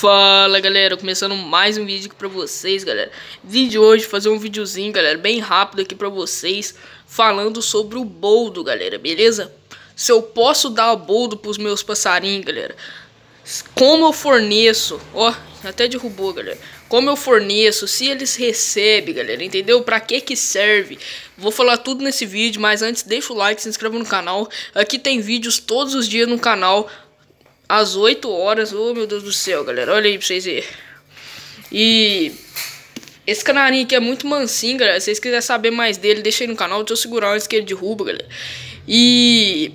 Fala galera, começando mais um vídeo aqui pra vocês galera Vídeo hoje, fazer um videozinho galera, bem rápido aqui pra vocês Falando sobre o boldo galera, beleza? Se eu posso dar boldo pros meus passarinhos galera Como eu forneço, ó, até derrubou galera Como eu forneço, se eles recebem galera, entendeu? Pra que que serve? Vou falar tudo nesse vídeo, mas antes deixa o like, se inscreva no canal Aqui tem vídeos todos os dias no canal às 8 horas. Oh, meu Deus do céu, galera. Olha aí pra vocês verem. E esse canarinho aqui é muito mansinho, galera. Se vocês quiserem saber mais dele, deixa aí no canal. Deixa eu segurar antes que ele derruba, galera. E,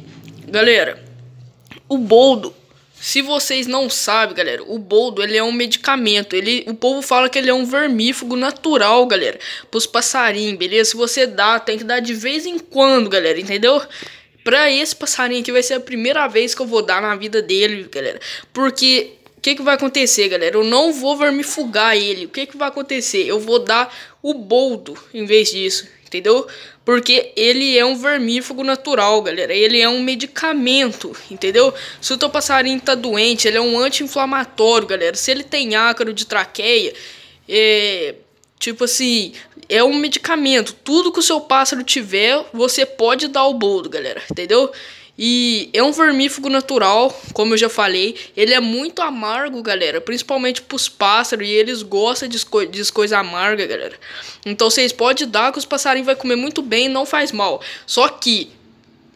galera, o boldo se vocês não sabem, galera, o boldo ele é um medicamento. Ele, o povo fala que ele é um vermífugo natural, galera, para os passarinhos, beleza? Se você dá, tem que dar de vez em quando, galera, entendeu? Pra esse passarinho aqui vai ser a primeira vez que eu vou dar na vida dele, galera. Porque o que, que vai acontecer, galera? Eu não vou vermifugar ele. O que, que vai acontecer? Eu vou dar o boldo em vez disso, entendeu? Porque ele é um vermífugo natural, galera. Ele é um medicamento, entendeu? Se o teu passarinho tá doente, ele é um anti-inflamatório, galera. Se ele tem ácaro de traqueia, é Tipo assim, é um medicamento. Tudo que o seu pássaro tiver, você pode dar o boldo, galera. Entendeu? E é um vermífugo natural, como eu já falei. Ele é muito amargo, galera. Principalmente pros pássaros. E eles gostam de, coisas de coisa amarga, galera. Então vocês podem dar que os passarinhos vai comer muito bem não faz mal. Só que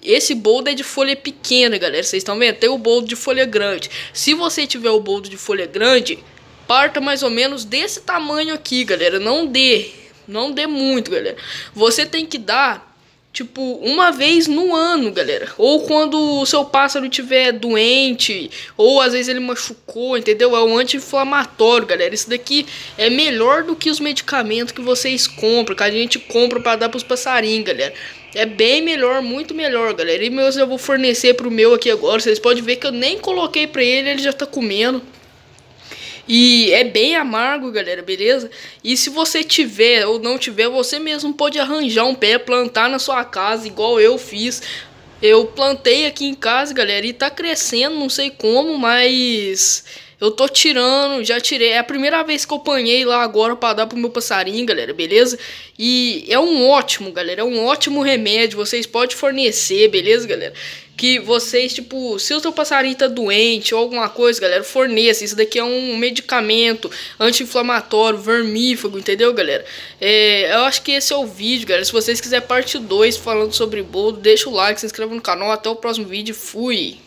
esse boldo é de folha pequena, galera. Vocês estão vendo? Tem o boldo de folha grande. Se você tiver o boldo de folha grande parta mais ou menos desse tamanho aqui, galera. Não dê, não dê muito, galera. Você tem que dar tipo uma vez no ano, galera. Ou quando o seu pássaro tiver doente, ou às vezes ele machucou, entendeu? É um anti-inflamatório, galera. Isso daqui é melhor do que os medicamentos que vocês compram, que a gente compra para dar para os passarinhos, galera. É bem melhor, muito melhor, galera. E meus eu vou fornecer pro meu aqui agora. Vocês podem ver que eu nem coloquei para ele, ele já tá comendo. E é bem amargo, galera, beleza? E se você tiver ou não tiver, você mesmo pode arranjar um pé, plantar na sua casa, igual eu fiz. Eu plantei aqui em casa, galera, e tá crescendo, não sei como, mas eu tô tirando, já tirei. É a primeira vez que eu apanhei lá agora para dar pro meu passarinho, galera, beleza? E é um ótimo, galera, é um ótimo remédio, vocês podem fornecer, beleza, galera? que vocês, tipo, se o seu passarinho tá doente ou alguma coisa, galera, forneça. Isso daqui é um medicamento anti-inflamatório, vermífago, entendeu, galera? É, eu acho que esse é o vídeo, galera. Se vocês quiserem parte 2 falando sobre boldo, deixa o like, se inscreva no canal. Até o próximo vídeo. Fui!